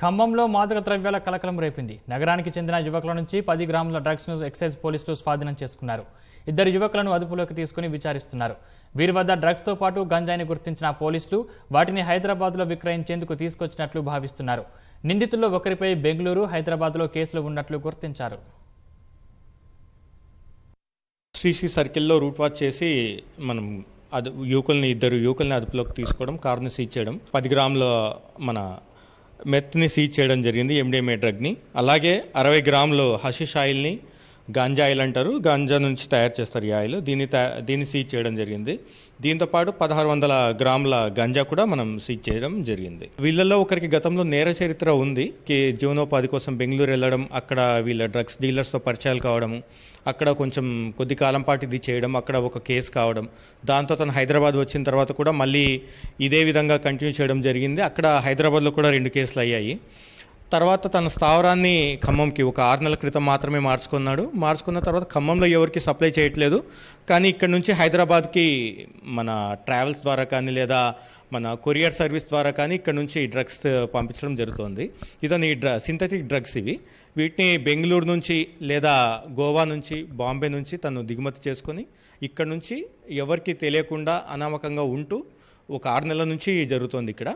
ఖమ్మంలో మాదక ద్రవ్యాల కలకలం రేపింది నగరానికి చెందిన యువకుల నుంచి పది గ్రాముల డ్రగ్స్ను ఎక్సైజ్ పోలీసులు స్వాధీనం చేసుకున్నారు ఇద్దరు యువకులను అదుపులోకి తీసుకుని విచారిస్తున్నారు వీరి వద్ద డ్రగ్స్తో పాటు గంజాయిని గుర్తించిన పోలీసులు వాటిని హైదరాబాద్లో విక్రయించేందుకు తీసుకొచ్చినట్లు భావిస్తున్నారు నిందితుల్లో ఒకరిపై బెంగళూరు హైదరాబాద్లో కేసులు ఉన్నట్లు గుర్తించారు శ్రీశ్రీ సర్కిల్లో రూట్ వాచ్ చేసి మనం అది యువకుల్ని ఇద్దరు యువకుల్ని అదుపులోకి తీసుకోవడం కారుని సీజ్ చేయడం పది గ్రాముల మన మెత్ని సీజ్ చేయడం జరిగింది ఎండిఎంఏ డ్రగ్ని అలాగే అరవై గ్రాములు హషిష్ ఆయిల్ని గంజాయిల్ అంటారు గంజా నుంచి తయారు చేస్తారు ఈ ఆయిల్ దీన్ని దీన్ని సీజ్ చేయడం జరిగింది దీంతోపాటు పదహారు వందల గ్రాముల గంజా కూడా మనం సీజ్ చేయడం జరిగింది వీళ్ళల్లో ఒకరికి గతంలో నేర చరిత్ర ఉంది కి జీవనోపాధి కోసం బెంగళూరు వెళ్ళడం అక్కడ వీళ్ళ డ్రగ్స్ డీలర్స్తో పరిచయాలు కావడం అక్కడ కొంచెం కొద్ది కాలం పాటు ఇది చేయడం అక్కడ ఒక కేసు కావడం దాంతో తను హైదరాబాద్ వచ్చిన తర్వాత కూడా మళ్ళీ ఇదే విధంగా కంటిన్యూ చేయడం జరిగింది అక్కడ హైదరాబాద్లో కూడా రెండు కేసులు అయ్యాయి తర్వాత తన స్థావరాన్ని ఖమ్మంకి ఒక ఆరు నెలల క్రితం మాత్రమే మార్చుకున్నాడు మార్చుకున్న తర్వాత ఖమ్మంలో ఎవరికి సప్లై చేయట్లేదు కానీ ఇక్కడ నుంచి హైదరాబాద్కి మన ట్రావెల్స్ ద్వారా కానీ లేదా మన కొరియర్ సర్వీస్ ద్వారా కానీ ఇక్కడ నుంచి డ్రగ్స్ పంపించడం జరుగుతుంది ఇతని డ్ర సింథటిక్ డ్రగ్స్ ఇవి వీటిని బెంగళూరు నుంచి లేదా గోవా నుంచి బాంబే నుంచి తను దిగుమతి చేసుకొని ఇక్కడ నుంచి ఎవరికి తెలియకుండా అనామకంగా ఉంటూ ఒక ఆరు నెలల నుంచి జరుగుతుంది ఇక్కడ